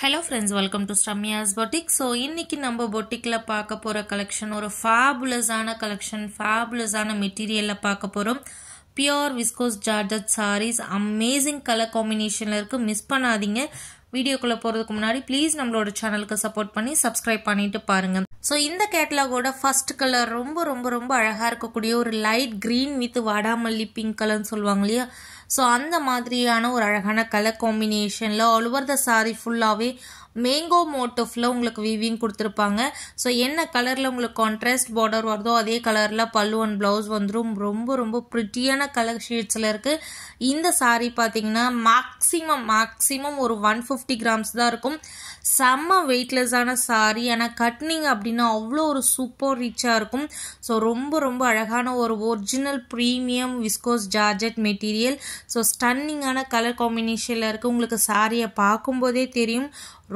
hello friends welcome to ஸ்டம்யாஸ் boutique so இன்றைக்கி நம்ம பொட்டிக்கில் பார்க்க போகிற கலெக்ஷன் ஒரு ஃபேபுலஸான கலெக்ஷன் ஃபேபுலஸான மெட்டீரியலில் பார்க்க போகிறோம் pure viscose georgette saris amazing colour காம்பினேஷனில் இருக்குது மிஸ் பண்ணாதீங்க வீடியோக்குள்ளே போகிறதுக்கு முன்னாடி ப்ளீஸ் நம்மளோட சேனலுக்கு சப்போர்ட் பண்ணி சப்ஸ்கிரைப் பண்ணிட்டு பாருங்கள் ஸோ இந்த கேட்லாகோட ஃபர்ஸ்ட் கலர் ரொம்ப ரொம்ப ரொம்ப அழகாக இருக்கக்கூடிய ஒரு லைட் க்ரீன் வித் வாடாமல்லி பிங்க் கலர்னு சொல்லுவாங்க இல்லையா ஸோ அந்த மாதிரியான ஒரு அழகான கலர் காம்பினேஷனில் ஆல் ஓவர் த சாரீ ஃபுல்லாகவே மேங்கோ மோட்டிஃபில் உங்களுக்கு வீவிங் கொடுத்துருப்பாங்க ஸோ என்ன கலரில் உங்களுக்கு கான்ட்ராஸ்ட் பார்டர் வருதோ அதே கலரில் பல்லு அண்ட் ப்ளவுஸ் வந்துடும் ரொம்ப ரொம்ப ப்ரிட்டியான கலர் ஷீட்ஸில் இருக்குது இந்த சாரீ பார்த்தீங்கன்னா மேக்ஸிமம் மேக்ஸிமம் ஒரு ஒன் ஃபிஃப்டி கிராம்ஸ் தான் இருக்கும் செம்ம வெயிட்லெஸ்ஸான சாரீ ஆனால் கட்னிங் அப்படின்னா அவ்வளோ ஒரு சூப்பர் ரிச்சாக இருக்கும் ஸோ ரொம்ப ரொம்ப அழகான ஒரு original premium viscose georgette material so ஸ்டன்னிங்கான கலர் காம்பினேஷனில் இருக்குது உங்களுக்கு சாரியை பார்க்கும்போதே தெரியும்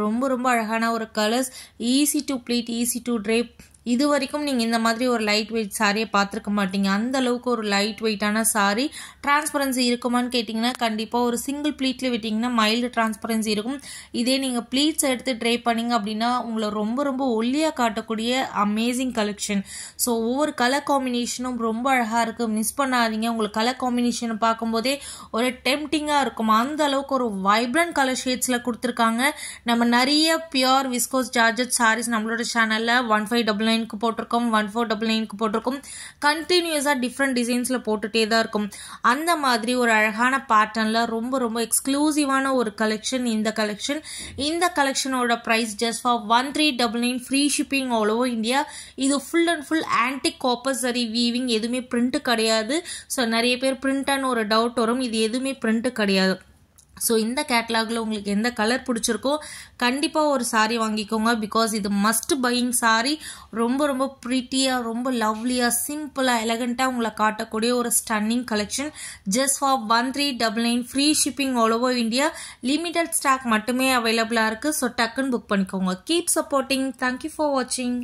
ரொம்ப ரொம்ப அழகான ஒரு colours easy to pleat easy to drape இது வரைக்கும் நீங்கள் இந்த மாதிரி ஒரு லைட் வெயிட் சாரியை பார்த்துருக்க மாட்டீங்க அந்த அளவுக்கு ஒரு லைட் வெயிட்டான சாரி டிரான்ஸ்பரன்சி இருக்குமான்னு கேட்டிங்கன்னா கண்டிப்பாக ஒரு சிங்கிள் ப்ளீட்டில் விட்டிங்கன்னா மைல்டு டிரான்ஸ்பரன்சி இருக்கும் இதே நீங்கள் ப்ளீட்ஸ் எடுத்து ட்ரை பண்ணிங்க அப்படின்னா உங்களை ரொம்ப ரொம்ப ஒல்லியாக காட்டக்கூடிய அமேசிங் கலெக்ஷன் ஸோ ஒவ்வொரு கலர் காம்பினேஷனும் ரொம்ப அழகாக இருக்குது மிஸ் பண்ணாதீங்க உங்களுக்கு கலர் காம்பினேஷன் பார்க்கும்போதே ஒரு டெம்டிங்காக இருக்கும் அந்த அளவுக்கு ஒரு வைப்ரண்ட் கலர் ஷேட்ஸில் கொடுத்துருக்காங்க நம்ம நிறைய பியோர் விஸ்கோஸ் ஜார்ஜட் சாரீஸ் நம்மளோட சேனலில் ஒன் ஃபைவ் டபுள் நைனுக்கு போட்டிருக்கோம் ஒன் ஃபோர் டபுள் நைனுக்கு போட்டிருக்கோம் கண்டினியூஸாக டிஃப்ரெண்ட் டிசைன்ஸில் போட்டுகிட்டே தான் இருக்கும் அந்த மாதிரி ஒரு அழகான பேட்டர்னில் ரொம்ப ரொம்ப எக்ஸ்க்ளூசிவான ஒரு கலெக்ஷன் இந்த கலெக்ஷன் இந்த கலெக்ஷனோட price just for one three double nine free shipping all over India இது ஃபுல் அண்ட் ஃபுல் ஆன்டிக் காப்பர்சரி வீவிங் எதுவுமே பிரிண்ட்டு கிடையாது ஸோ நிறைய பேர் பிரிண்ட்டான ஒரு டவுட் வரும் இது எதுவுமே பிரிண்ட்டு கிடையாது ஸோ இந்த கேட்லாகில் உங்களுக்கு எந்த கலர் பிடிச்சிருக்கோ கண்டிப்பாக ஒரு சாரீ வாங்கிக்கோங்க பிகாஸ் இது மஸ்ட் பையிங் சாரீ ரொம்ப ரொம்ப ப்ரீட்டியாக ரொம்ப லவ்லியாக சிம்பிளாக எலகண்ட்டாக உங்களை காட்டக்கூடிய ஒரு stunning collection just for one three double nine free shipping all over India limited stock மட்டுமே அவைலபிளாக இருக்குது ஸோ டக்குன்னு புக் பண்ணிக்கோங்க கீப் சப்போர்ட்டிங் தேங்க்யூ ஃபார் வாட்சிங்